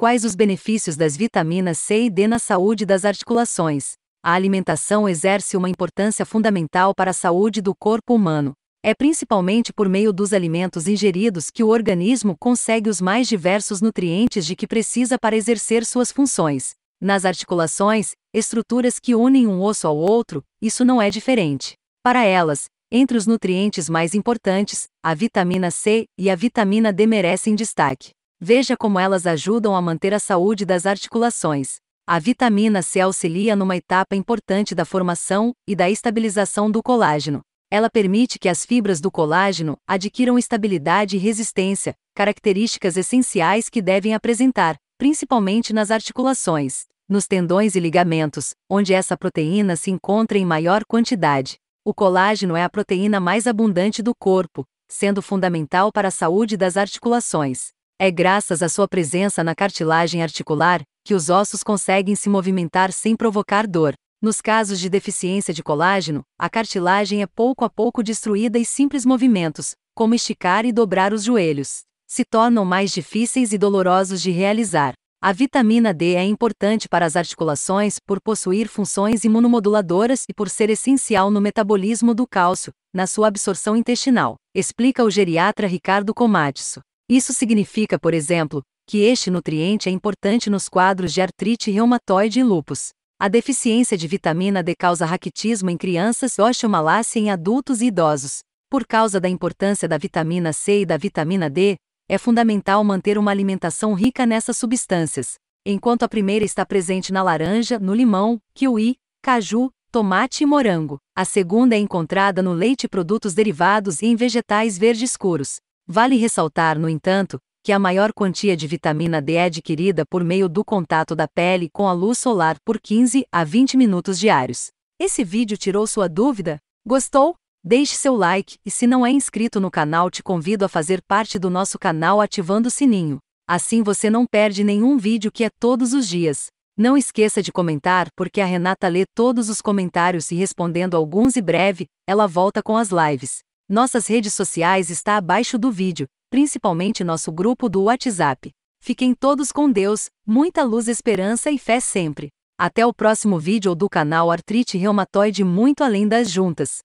Quais os benefícios das vitaminas C e D na saúde das articulações? A alimentação exerce uma importância fundamental para a saúde do corpo humano. É principalmente por meio dos alimentos ingeridos que o organismo consegue os mais diversos nutrientes de que precisa para exercer suas funções. Nas articulações, estruturas que unem um osso ao outro, isso não é diferente. Para elas, entre os nutrientes mais importantes, a vitamina C e a vitamina D merecem destaque. Veja como elas ajudam a manter a saúde das articulações. A vitamina C auxilia numa etapa importante da formação e da estabilização do colágeno. Ela permite que as fibras do colágeno adquiram estabilidade e resistência, características essenciais que devem apresentar, principalmente nas articulações, nos tendões e ligamentos, onde essa proteína se encontra em maior quantidade. O colágeno é a proteína mais abundante do corpo, sendo fundamental para a saúde das articulações. É graças à sua presença na cartilagem articular que os ossos conseguem se movimentar sem provocar dor. Nos casos de deficiência de colágeno, a cartilagem é pouco a pouco destruída e simples movimentos, como esticar e dobrar os joelhos, se tornam mais difíceis e dolorosos de realizar. A vitamina D é importante para as articulações por possuir funções imunomoduladoras e por ser essencial no metabolismo do cálcio, na sua absorção intestinal, explica o geriatra Ricardo Comadisso. Isso significa, por exemplo, que este nutriente é importante nos quadros de artrite reumatoide e lupus. A deficiência de vitamina D causa raquitismo em crianças e osteomalácia em adultos e idosos. Por causa da importância da vitamina C e da vitamina D, é fundamental manter uma alimentação rica nessas substâncias. Enquanto a primeira está presente na laranja, no limão, kiwi, caju, tomate e morango, a segunda é encontrada no leite e produtos derivados e em vegetais verdes escuros. Vale ressaltar, no entanto, que a maior quantia de vitamina D é adquirida por meio do contato da pele com a luz solar por 15 a 20 minutos diários. Esse vídeo tirou sua dúvida? Gostou? Deixe seu like e se não é inscrito no canal, te convido a fazer parte do nosso canal ativando o sininho. Assim você não perde nenhum vídeo que é todos os dias. Não esqueça de comentar, porque a Renata lê todos os comentários e respondendo alguns e breve, ela volta com as lives. Nossas redes sociais está abaixo do vídeo, principalmente nosso grupo do WhatsApp. Fiquem todos com Deus, muita luz, esperança e fé sempre. Até o próximo vídeo do canal Artrite Reumatoide Muito Além das Juntas.